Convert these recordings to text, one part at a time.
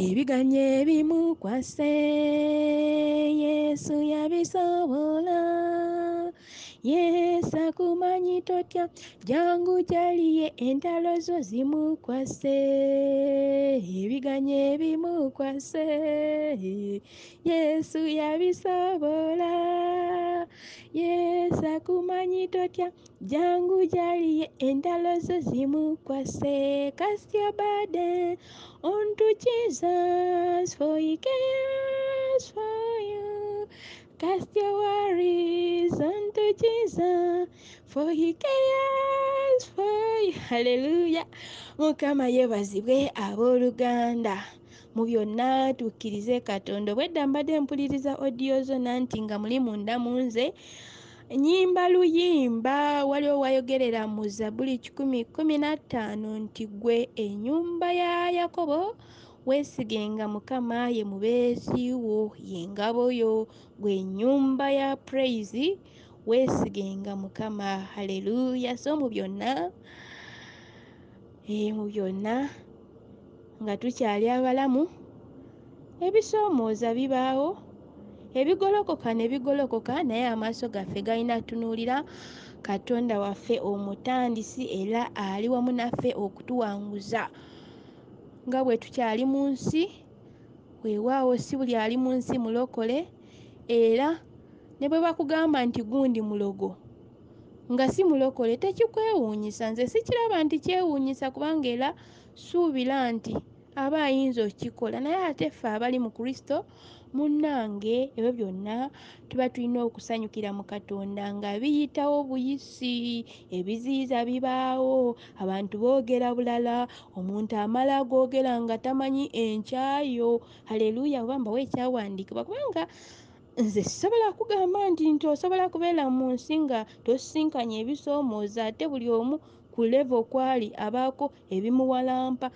ebiganya ebimu kwase yesu yabisobola yesa kumanyi totya jangu jaliye entalo zo zimukwase ebiganya ebimukwase yesu yabisobola yesa kumanyi totya jangu jaliye entalo zo zimukwase kasitya bade ontu jesus for he cares for you cast your worries Santo Jesus for he cares for you. Hallelujah. Mukama yebazibwe abooluganda mu byonna tukkirize katonda obwedda mbadde mpuliriza odiyo zona nti nga muli munda mu nze nyimba luyimba waliwo wayogerera mu zabuli 115 nti gwe ennyumba ya yakobo weesigenga mukama ye mubeesiwo yengabo yo gwe nyumba ya praise weesigenga mukama haleluya so mu byonna e, mu byonna nga tukyali abalamu ebisoomooza bibaawo ebigolokoka nebigolokoka naye amaaso gaffe galina tunuulira katonda waffe omutandisi era ali wamu naffe okutuwanguza nga bwe tukyali mu nsi weewaawo si buli ali mu nsi mulokole era ne bwe bakugamba nti gundi mulogo nga si mulokole tekikwewuunyisa nze sikiraba nti kyewuunyisa kubanga era suubira nti aba ayinza okikola naye ate ffe abali mu kristo munnange ebyo byonna tuba tulina okusanyukira mu katonda nga biyitawo buyisi ebiziiza bibaawo abantu boogera bulala omuntu amala googera nga tamanyi enkyayo haleluya obambawo ekyawandiikibwa kubanga nze sisobola kugamba nti nti osobola kubeera mu nsi nga tosinkanya ebisoomooza ate buli omu ku levo kwali abaako ebimuwalampa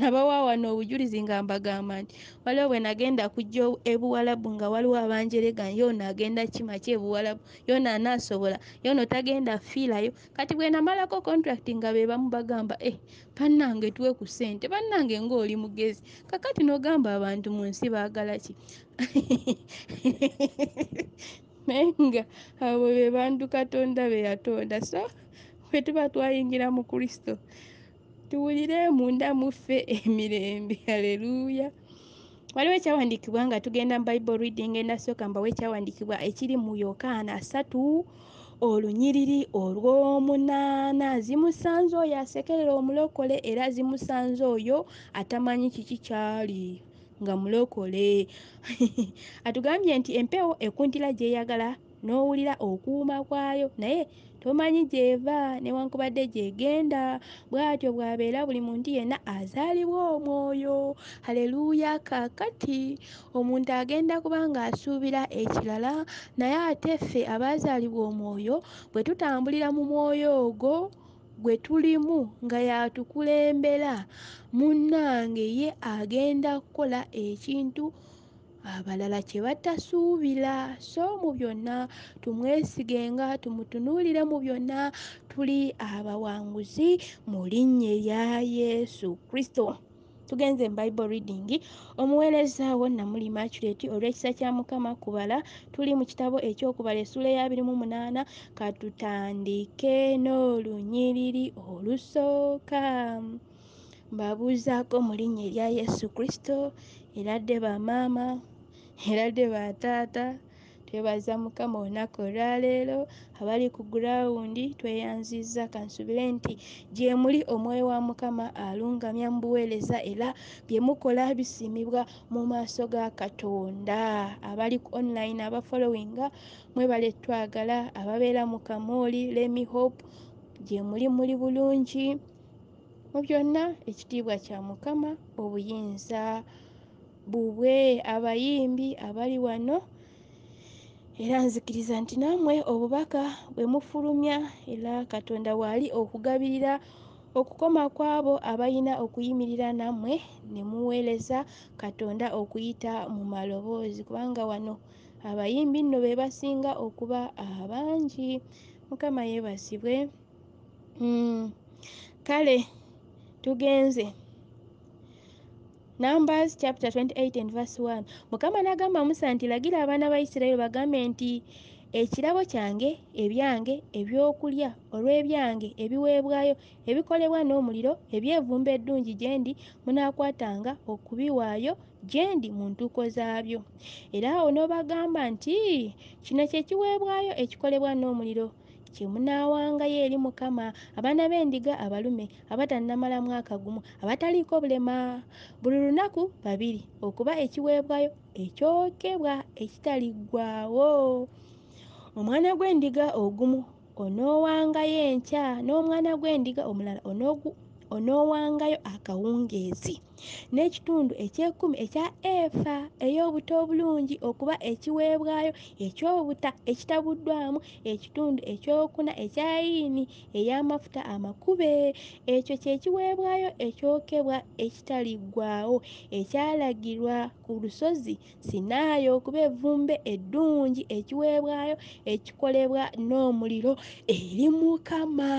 nabawa wano obujulizi nga mbagamba nti waliwo bwe nagenda kujja ebuwalabu nga waliwo abanjerega yoono agenda kimaki ebuwalabu yoono anaasobola yoono tagenda fiirayo kati bwe namalako contracti nga be bamu bagamba e eh, bannange tuwe ku ssente bannange ngaoli mugezi kakati nogamba abantu mu nsi baagala ki naye nga abo be bantu katonda be yatonda so bwe tuba twayingira mu kristo atuwulire munda muffe emirembe aleluya waliwo ekyawandiikibwa nga tugenda mu bible reading enasooka mbawo ekyawandiikibwa ekiri mu yokaana satu olunyiriri olw'omunaana zimusanze oyo asekerera omulokole era zimusanze oyo atamanyi kiki kyali nga mulokole atugambye nti empewo ekuntira gyeyagala n'owulira okuuma kwayo naye tomanyi gyeva newankubadde gyegenda bwatyo bwabeera buli muntu yenna azaalibwa omwoyo haleluya kakati omuntu agenda kuba nga asuubira ekirala naye ate ffe abazaalibwa omwoyo bwe tutambulira mu mwoyo ogwo gwe tulimu nga yatukulembera munnange ye agenda kukola ekintu Ah, abalala kye batasuubira so mu byonna tumwesigenga tumutunuulire mu byonna tuli abawanguzi mu linnya erya yesu kristo tugenze bible reading omuweereza wo namulima akireti olw'ekisa kya mukama kubala tuli mu kitabo ekyokubala essula eya 28 katutandike n'olunyiriri olusooka mbabuuzaako mu linnya erya yesu kristo eradde bamaama era de bataata twebaza mukama olunaku olwaleero abali ku gulawundi tweyanziza kansubire nti gyemuli omwoyo wa mukama alungamya mu buweereza era byemukola bisiimibwa mu maaso ga katonda abali ku online abafolowinga mwebale twagala ababeera mu kamooli lemi hope gyemuli muli bulungi mu byonna ekitiibwa kya mukama obuyinza bubwe abayimbi abali wano era nzikiriza nti nammwe obubaka bwe mufulumya era katonda waali okugabirira okukoma kwabo abalina okuyimirira nammwe ne muweereza katonda okuyita mu maloboozi kubanga wano abayimbi nno be basinga okuba abangi mukama yeebasibwe hmm, kale tugenze numbers chapter 28 and verse 1 mukama n'agamba musa nti lagira abaana ba isirayiri bagambe nti ekirabo kyange ebyange ebyokulya olw'ebyange ebiweebwayo ebikolebwa n'omuliro ebyevumba eddungi gye ndi munaakwatanga okubiwaayo gye ndi mu ntuuko zaabyo era awo n'obagamba nti kino kye kiweebwayo ekikolebwa n'omuliro kyemunawangayo eri mukama abaana b'endiga abalume abatannamala mwaka gumu abataliiko bulema buli lunaku babiri okuba ekiweebwayo ekyokebwa ekitaliggwaawo omwana gw'endiga ogumu onoowangayo enkya n'omwana gw'endiga omulala onoowangayo akawungeezi n'ekitundu ekyekumi ekya efa ey'obuta obulungi okuba ekiweebwayo ekyobuta ekitabuddwamu ekitundu ekyokuna ekya yiini ey'amafuta amakube ekyo kyekiweebwayo ekyokebwa ekitaliggwaawo ekyalagirwa ku lusozi sinaayo okuba evvumbe eddungi ekiweebwayo ekikolebwa n'omuliro eri mukama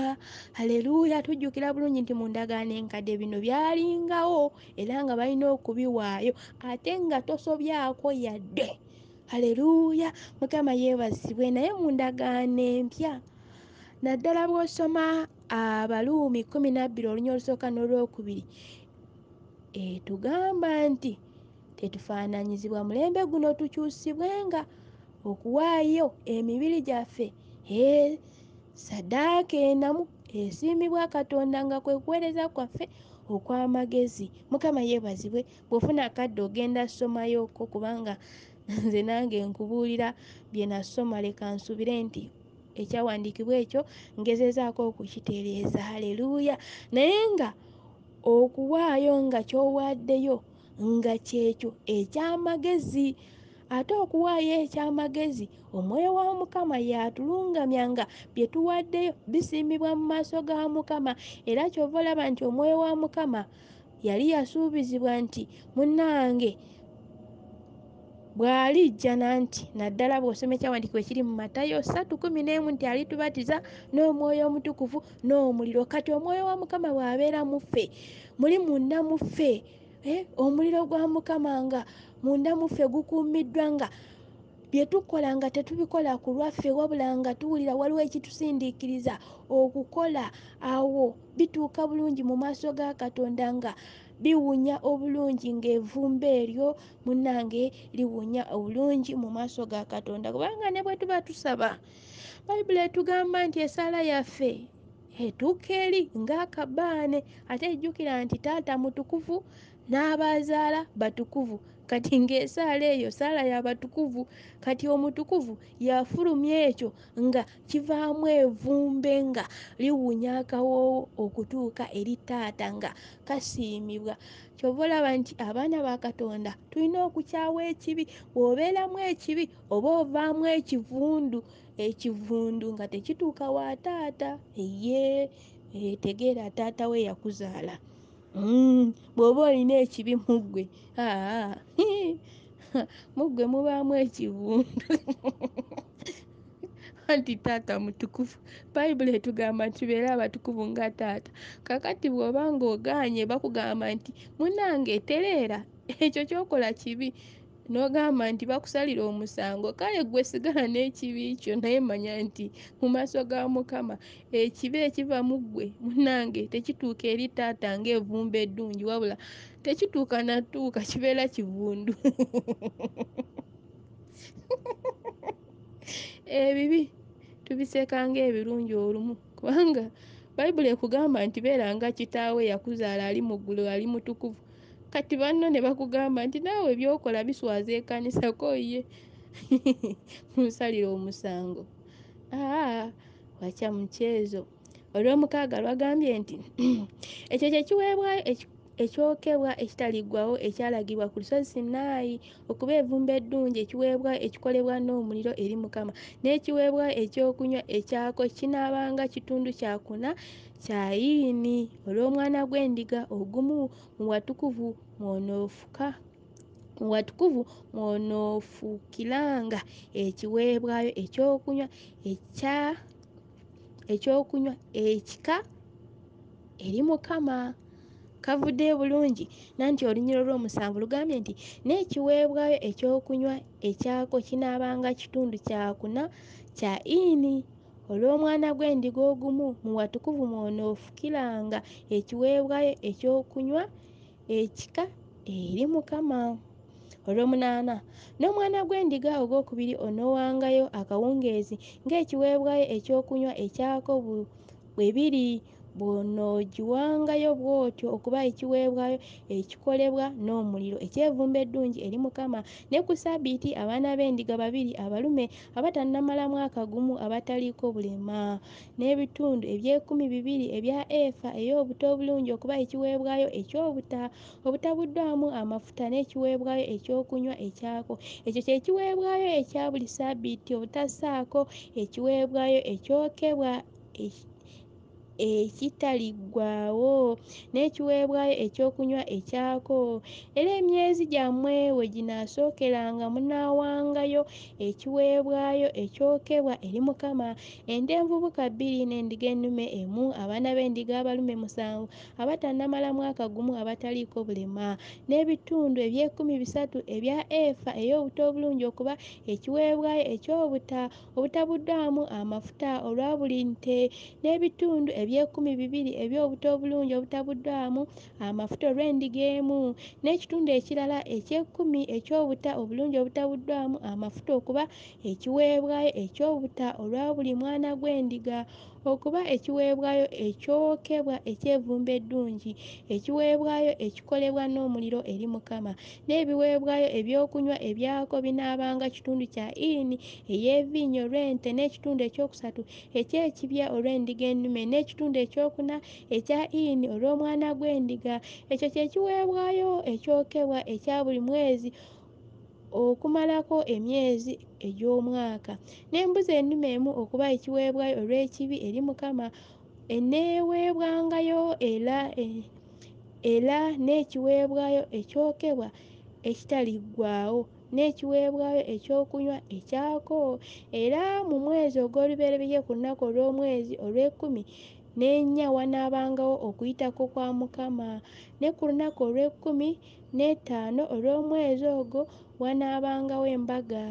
haleluuya tujjukira bulungi nti mu ndagaano enkadde bino byalingawo era nga balina okubiwaayo ate nga tosobyako yadde haleluya mukama yeebazibwe naye mu ndagaano empya naddala bw'osoma abaluumi 12 olunya olusooka n'olwokubiri etugamba nti tetufaananyizibwa mulembe guno tukyusibwenga okuwaayo emibiri gyaffe saddaaka enamu esiimibwa katonda nga kwekuweereza kwaffe okw'amagezi mukama yeebazibwe bw'ofuna akadde ogenda somayoko kubanga nze nange nkubuulira bye nasoma leka nsubire nti ekyawandiikibwa ekyo ngezezaako okukitereeza haleluya naye nga okuwaayo nga kyowaddeyo nga kyekyo eky'amagezi ate okuwaayo ekyamagezi omwoyo wa mukama yatulungamya nga bye tuwaddeyo bisiimibwa mu maaso ga mukama era kyova olaba nti omwoyo wa mukama yali yasuubizibwa nti munnange bw'alijja nanti naddala bw'osoma ekyawandiikibwa ekiri mu matayo 31 nti alitubatiza n'omwoyo omutukuvu n'omuliro kati omwoyo wa mukama bw'abeera mu ffe muli munda mu ffe Eh, omuliro gwa mukama nga munda muffe gukuumiddwa nga byetukola nga tetubikola ku lwaffe wabula nga tuwulira waliwo ekitusindiikiriza okukola awo bituuka bulungi mu maaso ga katonda nga biwunya obulungi ngaevumba eryo munange liwunya obulungi mu maaso ga katonda kubanga ne bwe tuba tusaba bayibuli etugamba nti esala yaffe etuuka eri ngaakabaane ate ejjukira nti taata mutukuvu n'abazaala batukuvu kati ng'esaala eyo saala yabatukuvu kati omutukuvu yafulumya ekyo nga kivaamu evumbe nga liwunya akawoowo okutuuka eri taata nga kasiimibwa kyova olaba nti abaana ba katonda tulina okukyawa ekibi bw'obeeramu ekibi oba ovaamu ekivundu ekivundu nga tekituuka wa taata eye etegeera taata we yakuzaala Mm, bwoba olina ekibi ah, muggwe muggwe mubaamu ekiwundu anti taata mutukuvu bayibuli etugamba ntibeere abatukuvu nga taata kakati bwoba nga ogaanye bakugamba nti munange tereera ekyo kyokola kibi n'ogamba nti bakusalira omusango kale gwe sigala n'ekibi kyo naye manya nti mu maaso ga mukama ekibi ekiva mu ggwe munange tekituuka eri taata ng'evumba eddungi wabula tekituuka natuuka kibeera kivundu ebibi tubisekanga ebirungi olumu kubanga bayibuli ekugamba nti beera nga kitaawe yakuzaala ali mu ggulu ali mutukuvu kati banno ne bakugamba nti naawe ebyokola biswaza ekanisako ye munsalire omusango wakya mukyezo olwomukaaga lwagambye nti ekyo kyekiweebwayo ekyokebwa ekitaliggwawo ekyalagibwa ku lusozi sinaayi okuba evumba eddungi ekiweebwa ekikolebwa n'omuliro eri mukama n'ekiweebwa ekyokunywa ekyako kinaabanga kitundu kyakuna kyayiini olw'omwana gw'endiga ogumu mu watukuvu mwonoofuka mu watukuvu mwonoofuukiranga ekiweebwayo ekyokunywa ekya ekyokunywa ekika eri mukama kavudde bulungi nanti olunyiro lw'omusanvu lugambye nti n'ekiweebwayo ekyokunywa ekyako kinaabanga kitundu kyakuna kya iini olw'omwana gw'endiga ogumu mu watukuvu mwonoofukiranga ekiweebwayo ekyokunywa ekika eri mukama olwomunaana n'omwana gw'endiga ogwokubiri onowangayo akawungeezi ng'ekiweebwayo ekyokunywa ekyako bu bwebiri bw'onoogiwangayo bwotyo okuba ekiweebwayo ekikolebwa n'omuliro ekyevumba eddungi eri mukama ne ku sabiiti abaana b'endiga babiri abalume abatannamala mwaka gumu abataliiko bulema n'ebitundu ebyekumi bibiri ebya efa ey'obuto obulungi okuba ekiweebwayo ekyobuta obutabuddwamu amafuta n'ekiweebwayo ekyokunywa ekyako ekyo kyekiweebwayo ekya buli sabiiti obutassaako ekiweebwayo ekyokebwa ekitaliggwaawo n'ekiweebwayo ekyokunywa ekyako era emyezi gyammwe we ginaasookeranga munaawangayo ekiweebwayo ekyokebwa eri mukama endenvubuka bbiri n'endiga ennume emu abaana b'endiga abalume musanvu abatannamala mwaka gumu abataliiko bulema n'ebitundu ebyekumi bisatu ebya efa ey'obuto obulungi okuba ekiweebwayo ekyobuta obutabuddwamu amafuta olwa buli nte n'ebitundu ebyekumi bibiri ebyobuto obulungi obutabuddwamu amafuta olw'endiga emu n'ekitundu ekirala ekyekumi ekyobuta obulungi obutabuddwamu amafuta okuba ekiweebwayo ekyobuta olwa buli mwana gw'endiga okuba ekiweebwayo ekyokebwa ekyevumba eddungi ekiweebwayo ekikolebwa n'omuliro eri mukama n'ebiweebwayo ebyokunywa ebyako binaabanga kitundu kya ini ey'evinyo olw'ente n'ekitundu ekyokusatu ekyekibya olw'endiga ennume n'ekitundu ekyokuna ekya ini olw'omwana gw'endiga ekyo kyekiweebwayo ekyokebwa ekya buli mwezi okumalako emyezi egy'omwaka n'embuzi ennume emu okuba ekiweebwayo olw'ekibi eri mukama eneeweebwangayo era era n'ekiweebwayo ekyokebwa ekitaliggwaawo n'ekiweebwayo ekyokunywa ekyako era mu mwezi ogw'olubereberye ku lunaku olw'omwezi olw'ekkumi n'ennya wanaabangawo okuyitako kwa mukama ne ku lunaku olw'ekkumi n'ettaano olw'omwezi ogwo wanaabangawo embaga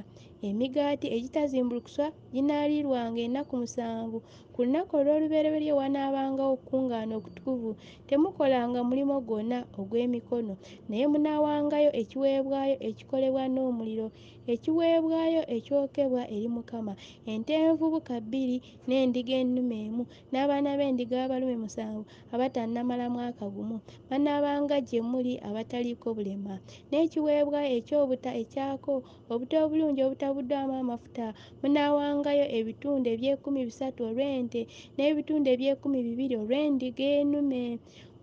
emigaati egitazimbulukuswa ginaalirwanga ennaku musanvu ku lunaku olw'olubereberye wanaabangawo okukungaana okutukuvu temukolanga mulimu gwonna ogw'emikono naye munaawangayo ekiweebwayo ekikolebwa n'omuliro ekiweebwayo ekyokebwa eri mukama ente envubuka bbiri n'endiga ennume emu n'abaana b'endiga abalume musanvu abatannamala mwaka gumu banaabanga gye muli abataliiko bulema n'ekiweebwayo eky'obuta ekyako obuta obulungi obuta twabuddwamu amafuta munawangayo ebitundu ebyekumi bisatu olw'ente n'ebitundu ebyekumi bibiri olw'endiga enume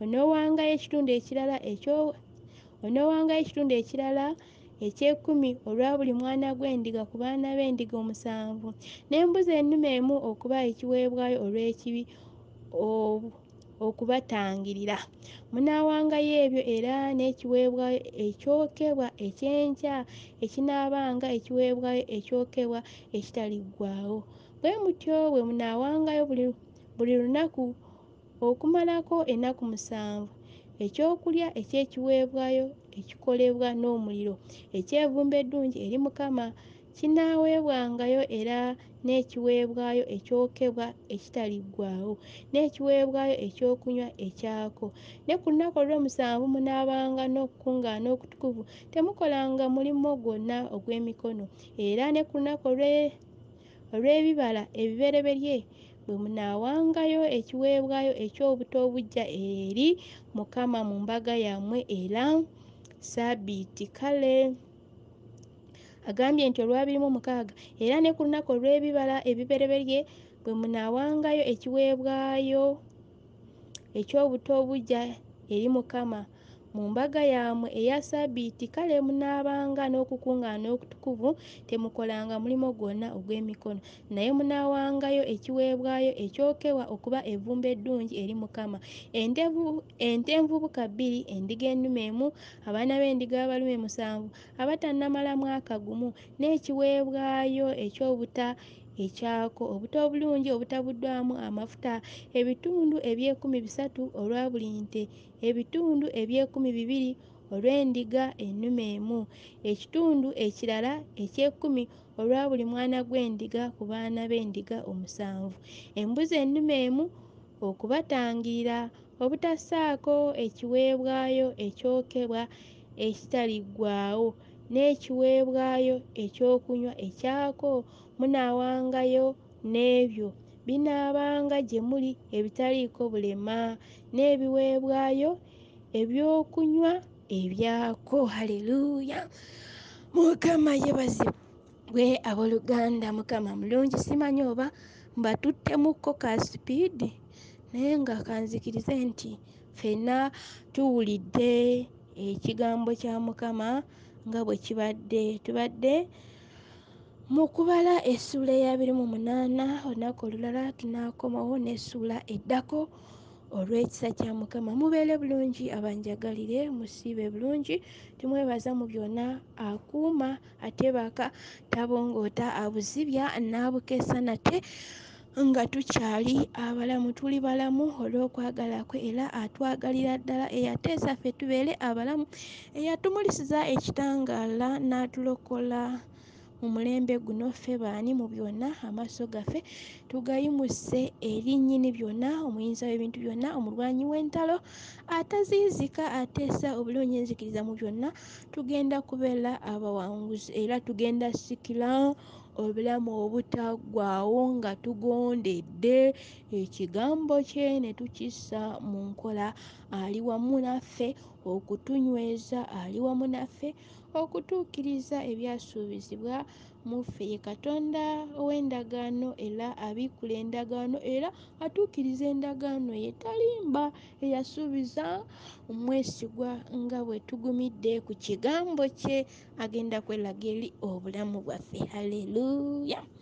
onowangayo ekitundu ekirala ekyo onowangayo ekitundu ekirala ekyekumi olwa buli mwana gw'endiga ku baana b'endiga omusanvu n'embuzi ennume emu okuba ekiweebwayo olw'ekibi obu okubatangirira munaawangayo ebyo era n'ekiweebwayo ekyokebwa ekyenkya ekinaabanga ekiweebwayo ekyokebwa ekitaliggwaawo bwe mutyo bwe munaawangayo buli lunaku okumalako ennaku musanvu ekyokulya ekyekiweebwayo ekikolebwa n'omuliro ekyevumba eddungi eri mukama kinaaweebwangayo era n'ekiweebwayo ekyokebwa ekitaliggwaawo n'ekiweebwayo ekyokunywa ekyako ne ku lunaku olw'omusanvu munaabanga n'okukungaa n'okutukuvu temukolanga mulimo gwonna ogw'emikono era ne ku lunaku olw'ebibala ebibereberye bwe munaawangayo ekiweebwayo eky'obuto obujja eri mukama mu mbaga yammwe era saabiiti kale agambye nti olwabirimu mukaaga era ne ku lunaku olw'ebibala ebibereberye bwe munaawangayo ekiweebwayo eky'obuto obujja eri mukama mu mbaga yaamwe eya sabiiti kale munaabanga n'okukungaana okutukuvu temukolanga mulimu gwonna ogw'emikono naye munaawangayo ekiweebwayo ekyokebwa okuba evvumba eddungi eri mukama ente envubuka bbiri endiga ennume emu abaana b'endiga abalume musanvu abatannamala mwaka gumu n'ekiweebwayo ekyobuta ekyako obuto obulungi obutabuddwamu amafuta ebitundu ebyekumi bisatu olwa buli nte ebitundu ebyekumi bibiri olw'endiga ennume emu ekitundu ekirala ekyekumi olwa buli mwana gw'endiga ku baana b'endiga omusanvu embuzi ennume emu okubatangira obutassaako ekiweebwayo ekyokebwa ekitaliggwaawo n'ekiweebwayo ekyokunywa ekyako munaawangayo n'ebyo binaabanga gye muli ebitaliiko bulema n'ebiweebwayo ebyokunywa ebyako haleluya mukama yebazi bwe abooluganda mukama mulungi simanyi oba mbatuttemukko ka sipiidi naye nga kanzikirize nti fenna tuwulidde ekigambo kya mukama nga bwe kibadde tubadde mu kubala essuula eyabiri mu munaana olunaku olulala tunaakomawo n'essuula eddako olw'ekisa kya mukama mubeere bulungi abanjagalire musiibe bulungi tumwebaza mu byonna akuuma atebaka tabongoota abuzibya n'abukesa nate nga tukyali abalamu tuli balamu olw'okwagala kwe era atwagalira ddala eyateesaffe tubeere abalamu eyatumulisiza ekitangaala n'atulokola mu mulembe guno ffe baani mu byonna amaaso gaffe tugayimuse eri nnyini byonna omuyinza w'ebintu byonna omulwanyi w'entalo ataziizika ateesa obulungi enzikiriza mu byonna tugenda kubeera abawanguzi era tugenda sikira obulamu obutagwawo nga tugondedde ekigambo kye ne tukissa mu nkola ali wamu naffe okutunyweza ali wamu naffe okutuukiriza ebyasuubizibwa mu ffe ye katonda ow'endagaano era abiikula endagaano era atuukiriza endagaano ye talimba eyasuubiza omwesigwa nga bwe tugumidde ku kigambo kye agenda kwelaga eri obulamu bwaffe haleluya